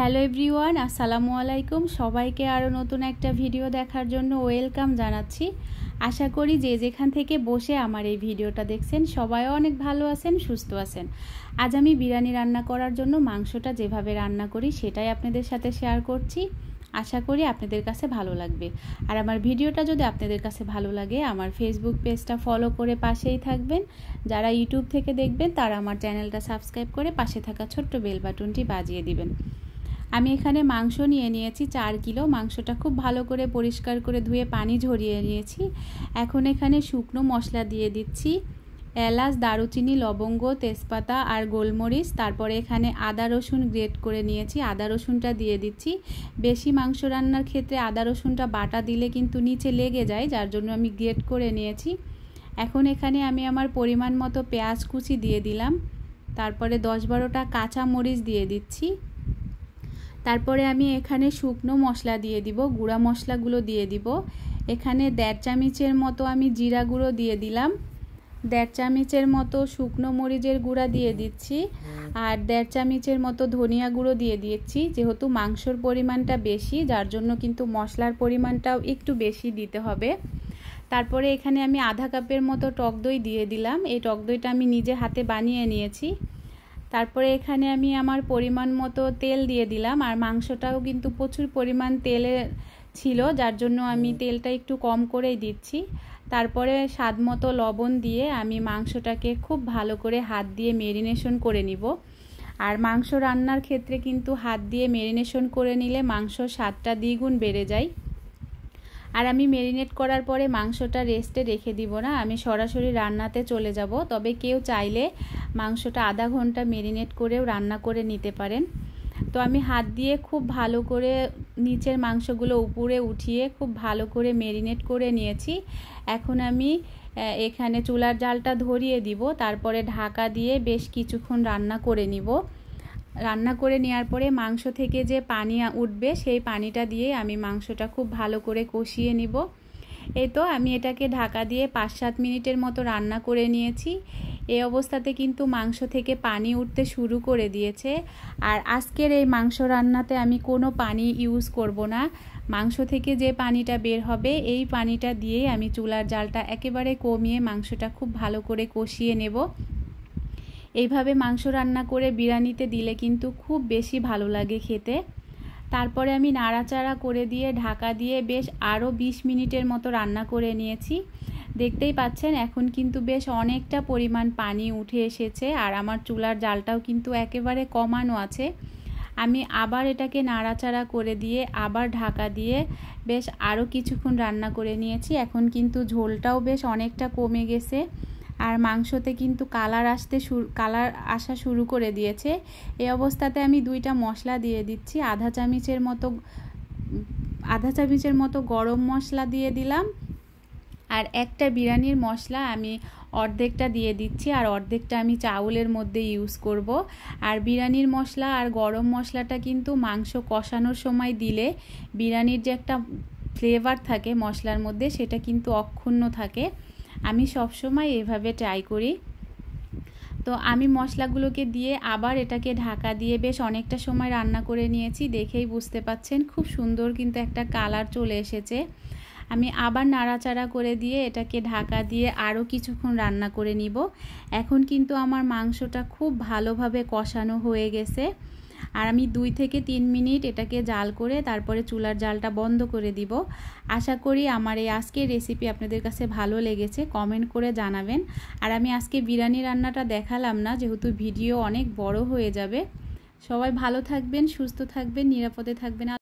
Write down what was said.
hello everyone আসসালামু আলাইকুম সবাইকে আরও নতুন একটা ভিডিও দেখার জন্য ওয়েলকাম জানাচ্ছি আশা করি যে যেখান থেকে বসে আমার এই ভিডিওটা দেখছেন সবাইও অনেক ভালো আছেন সুস্থ আছেন আজ আমি বিরিয়ানি রান্না করার জন্য মাংসটা যেভাবে রান্না করি সেটাই আপনাদের সাথে শেয়ার করছি আশা করি আপনাদের কাছে ভালো লাগবে আর আমার ভিডিওটা যদি আপনাদের কাছে ভালো লাগে আমার ফেসবুক পেজটা ফলো করে পাশেই থাকবেন যারা ইউটিউব থেকে দেখবেন তারা আমার চ্যানেলটা সাবস্ক্রাইব করে পাশে থাকা ছোট্ট বেল বাটনটি বাজিয়ে দিবেন আমি এখানে মাংস নিয়ে নিয়েছি চার কিলো মাংসটা খুব ভালো করে পরিষ্কার করে ধুয়ে পানি ঝরিয়ে নিয়েছি এখন এখানে শুকনো মশলা দিয়ে দিচ্ছি এলাচ দারুচিনি লবঙ্গ তেজপাতা আর গোলমরিচ তারপরে এখানে আদা রসুন গ্রেট করে নিয়েছি আদা রসুনটা দিয়ে দিচ্ছি বেশি মাংস রান্নার ক্ষেত্রে আদা রসুনটা বাটা দিলে কিন্তু নিচে লেগে যায় যার জন্য আমি গ্রেট করে নিয়েছি এখন এখানে আমি আমার পরিমাণ মতো পেঁয়াজ কুচি দিয়ে দিলাম তারপরে দশ বারোটা কাঁচা মরিচ দিয়ে দিচ্ছি তারপরে আমি এখানে শুকনো মশলা দিয়ে দিব গুঁড়া মশলাগুলো দিয়ে দিব এখানে দেড় চামিচের মতো আমি জিরা গুঁড়ো দিয়ে দিলাম দেড় চামিচের মতো শুকনো মরিচের গুঁড়া দিয়ে দিচ্ছি আর দেড় চামিচের মতো ধনিয়া গুঁড়ো দিয়ে দিচ্ছি যেহেতু মাংসর পরিমাণটা বেশি যার জন্য কিন্তু মশলার পরিমাণটাও একটু বেশি দিতে হবে তারপরে এখানে আমি আধা কাপের মতো টক দই দিয়ে দিলাম এই টক দইটা আমি নিজে হাতে বানিয়ে নিয়েছি তারপরে এখানে আমি আমার পরিমাণ মতো তেল দিয়ে দিলাম আর মাংসটাও কিন্তু প্রচুর পরিমাণ তেলে ছিল যার জন্য আমি তেলটা একটু কম করেই দিচ্ছি তারপরে স্বাদ মতো লবণ দিয়ে আমি মাংসটাকে খুব ভালো করে হাত দিয়ে মেরিনেশন করে নিব আর মাংস রান্নার ক্ষেত্রে কিন্তু হাত দিয়ে মেরিনেশন করে নিলে মাংসর স্বাদটা দ্বিগুণ বেড়ে যায় আর আমি মেরিনেট করার পরে মাংসটা রেস্টে রেখে দিব না আমি সরাসরি রান্নাতে চলে যাব তবে কেউ চাইলে মাংসটা আধা ঘন্টা মেরিনেট করেও রান্না করে নিতে পারেন তো আমি হাত দিয়ে খুব ভালো করে নিচের মাংসগুলো উপরে উঠিয়ে খুব ভালো করে মেরিনেট করে নিয়েছি এখন আমি এখানে চুলার জালটা ধরিয়ে দিব তারপরে ঢাকা দিয়ে বেশ কিছুক্ষণ রান্না করে নিব রান্না করে নেওয়ার পরে মাংস থেকে যে পানি উঠবে সেই পানিটা দিয়ে আমি মাংসটা খুব ভালো করে কষিয়ে নিব এই তো আমি এটাকে ঢাকা দিয়ে পাঁচ সাত মিনিটের মতো রান্না করে নিয়েছি এই অবস্থাতে কিন্তু মাংস থেকে পানি উঠতে শুরু করে দিয়েছে আর আজকের এই মাংস রান্নাতে আমি কোনো পানি ইউজ করব না মাংস থেকে যে পানিটা বের হবে এই পানিটা দিয়েই আমি চুলার জালটা একেবারে কমিয়ে মাংসটা খুব ভালো করে কষিয়ে নেব এইভাবে মাংস রান্না করে বিরিয়ানিতে দিলে কিন্তু খুব বেশি ভালো লাগে খেতে তারপরে আমি নাড়াচাড়া করে দিয়ে ঢাকা দিয়ে বেশ আরও ২০ মিনিটের মতো রান্না করে নিয়েছি দেখতেই পাচ্ছেন এখন কিন্তু বেশ অনেকটা পরিমাণ পানি উঠে এসেছে আর আমার চুলার জালটাও কিন্তু একেবারে কমানো আছে আমি আবার এটাকে নাড়াচাড়া করে দিয়ে আবার ঢাকা দিয়ে বেশ আরও কিছুক্ষণ রান্না করে নিয়েছি এখন কিন্তু ঝোলটাও বেশ অনেকটা কমে গেছে আর মাংসতে কিন্তু কালার আসতে শুরু কালার আসা শুরু করে দিয়েছে এই অবস্থাতে আমি দুইটা মশলা দিয়ে দিচ্ছি আধা চামিচের মতো আধা চামিচের মতো গরম মশলা দিয়ে দিলাম আর একটা বিরিয়ানির মশলা আমি অর্ধেকটা দিয়ে দিচ্ছি আর অর্ধেকটা আমি চাউলের মধ্যে ইউজ করব আর বিরিয়ানির মশলা আর গরম মশলাটা কিন্তু মাংস কষানোর সময় দিলে বিরিয়ানির যে একটা ফ্লেভার থাকে মশলার মধ্যে সেটা কিন্তু অক্ষুণ্ণ থাকে আমি সবসময় এভাবে ট্রাই করি তো আমি মশলাগুলোকে দিয়ে আবার এটাকে ঢাকা দিয়ে বেশ অনেকটা সময় রান্না করে নিয়েছি দেখেই বুঝতে পাচ্ছেন খুব সুন্দর কিন্তু একটা কালার চলে এসেছে আমি আবার নাড়াচাড়া করে দিয়ে এটাকে ঢাকা দিয়ে আরও কিছুক্ষণ রান্না করে নিব এখন কিন্তু আমার মাংসটা খুব ভালোভাবে কষানো হয়ে গেছে আর আমি দুই থেকে তিন মিনিট এটাকে জাল করে তারপরে চুলার জালটা বন্ধ করে দিব আশা করি আমার এই আজকের রেসিপি আপনাদের কাছে ভালো লেগেছে কমেন্ট করে জানাবেন আর আমি আজকে বিরিয়ানি রান্নাটা দেখালাম না যেহেতু ভিডিও অনেক বড় হয়ে যাবে সবাই ভালো থাকবেন সুস্থ থাকবেন নিরাপদে থাকবেন